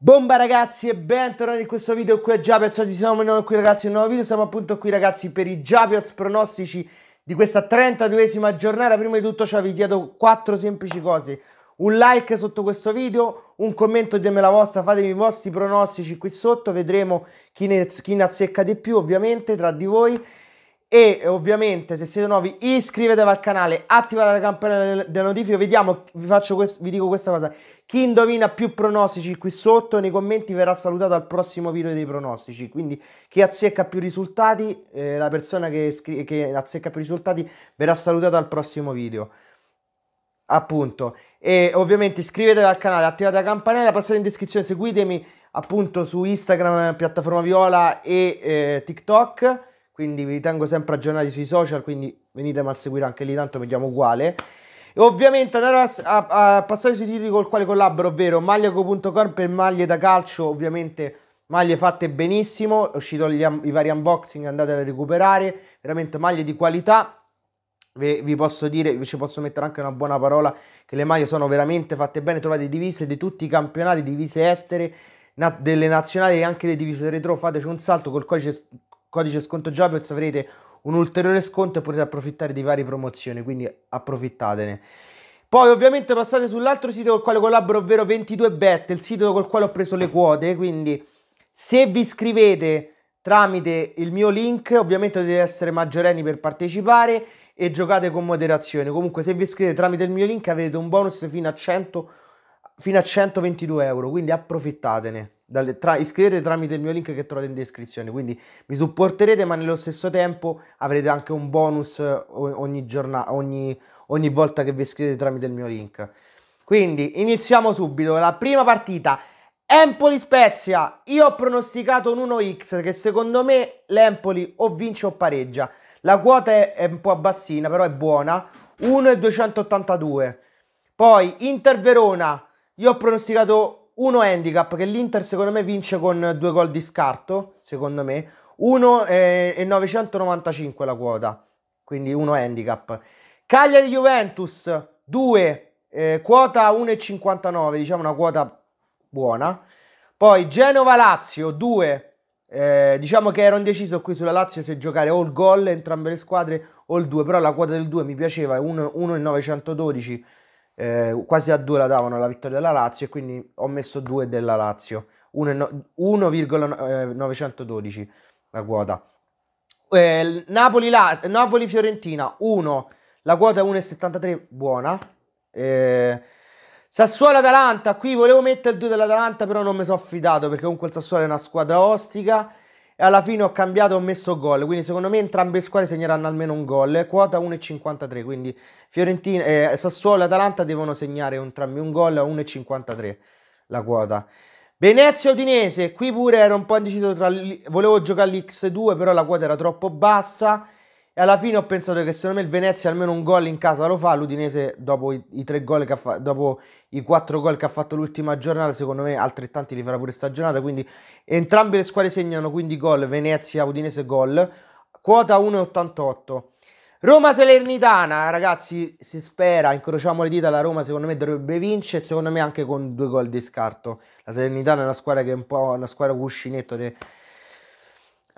Bomba ragazzi e bentornati in questo video qui a Giapioz, oggi siamo noi qui ragazzi in un nuovo video, siamo appunto qui ragazzi per i Giapioz pronostici di questa 32esima giornata, prima di tutto ciò cioè, vi chiedo quattro semplici cose, un like sotto questo video, un commento ditemi la vostra, fatemi i vostri pronostici qui sotto, vedremo chi ne, chi ne azzecca di più ovviamente tra di voi e ovviamente se siete nuovi iscrivetevi al canale, attivate la campanella delle notifiche, vediamo, vi, faccio vi dico questa cosa, chi indovina più pronostici qui sotto nei commenti verrà salutato al prossimo video dei pronostici, quindi chi azzecca più risultati, eh, la persona che, che azzecca più risultati verrà salutata al prossimo video. Appunto, e ovviamente iscrivetevi al canale, attivate la campanella, passate in descrizione, seguitemi appunto su Instagram, piattaforma Viola e eh, TikTok quindi vi tengo sempre aggiornati sui social, quindi venitemi a seguire anche lì, tanto mi chiamo uguale. E ovviamente andate a, a, a passare sui siti col quale collaboro, ovvero magliaco.com per maglie da calcio, ovviamente maglie fatte benissimo, è uscito gli, i vari unboxing, andate a recuperare, veramente maglie di qualità. Vi, vi posso dire, vi ci posso mettere anche una buona parola, che le maglie sono veramente fatte bene, trovate divise di tutti i campionati, divise estere, na, delle nazionali e anche le divise retro, fateci un salto col codice codice sconto Jobs avrete un ulteriore sconto e potete approfittare di varie promozioni, quindi approfittatene. Poi ovviamente passate sull'altro sito col quale collaboro, ovvero 22bet, il sito col quale ho preso le quote, quindi se vi iscrivete tramite il mio link, ovviamente dovete essere maggiorenni per partecipare e giocate con moderazione. Comunque se vi iscrivete tramite il mio link avete un bonus fino a, 100, fino a 122 euro, quindi approfittatene dalle, tra, iscrivete tramite il mio link che trovate in descrizione, quindi mi supporterete ma nello stesso tempo avrete anche un bonus eh, ogni, giornata, ogni, ogni volta che vi iscrivete tramite il mio link. Quindi iniziamo subito, la prima partita Empoli Spezia, io ho pronosticato un 1x che secondo me l'Empoli o vince o pareggia. La quota è, è un po' bassina, però è buona. 1,282. Poi Inter Verona, io ho pronosticato uno handicap che l'Inter secondo me vince con due gol di scarto, secondo me. 1,995 eh, la quota, quindi 1 handicap. Cagliari Juventus 2, eh, quota 1,59, diciamo una quota buona. Poi Genova Lazio 2, eh, diciamo che ero indeciso qui sulla Lazio se giocare o il gol entrambe le squadre o il 2, però la quota del 2 mi piaceva, 1,912 eh, quasi a due la davano la vittoria della Lazio e quindi ho messo due della Lazio, 1,912 eh, la quota. Eh, Napoli, la, Napoli Fiorentina 1, la quota è 1,73, buona. Eh, Sassuolo Atalanta, qui volevo mettere il 2 dell'Atalanta, però non mi sono affidato perché comunque il Sassuolo è una squadra ostica e alla fine ho cambiato e ho messo gol. Quindi secondo me entrambe le squadre segneranno almeno un gol. Quota 1,53. Quindi Fiorentina, eh, Sassuolo e Atalanta devono segnare entrambi un gol a 1,53 la quota. Venezia Udinese, qui pure ero un po' indeciso tra... Volevo giocare l'X2 però la quota era troppo bassa. E alla fine ho pensato che secondo me il Venezia almeno un gol in casa lo fa. L'Udinese, dopo i, i tre gol che ha fa- dopo i quattro gol che ha fatto l'ultima giornata, secondo me altrettanti li farà pure stagionata. Quindi entrambe le squadre segnano quindi gol. Venezia, Udinese, gol. Quota 1,88. Roma Salernitana, ragazzi, si spera, incrociamo le dita, la Roma secondo me dovrebbe vincere, secondo me anche con due gol di scarto. La Salernitana è una squadra che è un po' una squadra cuscinetto de,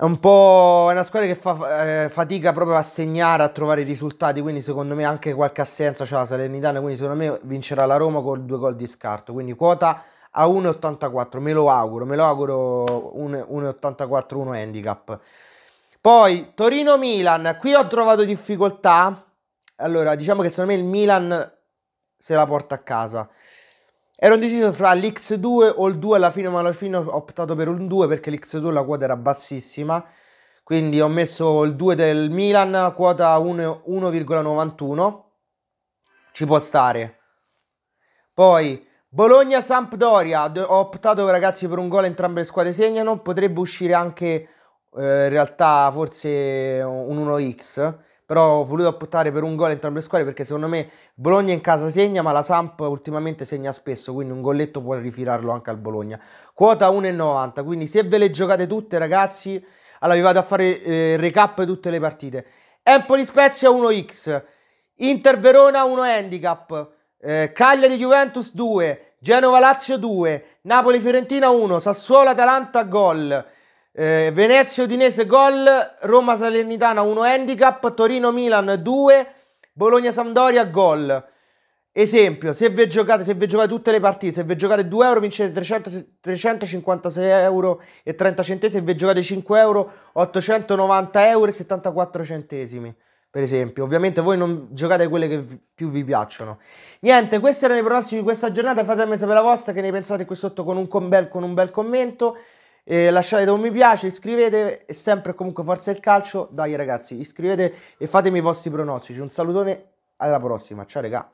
è un po' una squadra che fa eh, fatica proprio a segnare, a trovare i risultati, quindi secondo me anche qualche assenza c'è la Salernitana, quindi secondo me vincerà la Roma con due gol di scarto, quindi quota a 1,84, me lo auguro, me lo auguro 1,84 1 handicap. Poi Torino-Milan, qui ho trovato difficoltà, allora diciamo che secondo me il Milan se la porta a casa. Ero indeciso fra l'X2 o il 2 alla fine, ma alla fine ho optato per un 2 perché l'X2 la quota era bassissima. Quindi ho messo il 2 del Milan, quota 1,91. Ci può stare. Poi Bologna-Sampdoria. Ho optato ragazzi per un gol, entrambe le squadre segnano. Potrebbe uscire anche eh, in realtà forse un 1x però ho voluto optare per un gol entrambe le squadre perché secondo me Bologna in casa segna, ma la Samp ultimamente segna spesso, quindi un golletto può rifirarlo anche al Bologna. Quota 1,90, quindi se ve le giocate tutte ragazzi, allora vi vado a fare eh, recap tutte le partite. Empoli Spezia 1x, Inter Verona 1 handicap, eh, Cagliari Juventus 2, Genova Lazio 2, Napoli Fiorentina 1, Sassuolo Atalanta gol. Eh, Venezia Udinese gol, Roma Salernitana 1 handicap, Torino Milan 2, Bologna Sampdoria gol. Esempio, se vi giocate, se vi giocate tutte le partite, se vi giocate 2 euro vincete 300, 356 euro e 30 centesimi, se vi giocate 5 euro 890 euro e 74 centesimi, per esempio. Ovviamente voi non giocate quelle che vi, più vi piacciono. Niente, questi erano i prossimi di questa giornata, fatemi sapere la vostra, che ne pensate qui sotto con un, con bel, con un bel commento eh, lasciate un mi piace, iscrivete e sempre comunque forza il calcio. Dai ragazzi, iscrivete e fatemi i vostri pronostici. Un salutone, alla prossima. Ciao regà.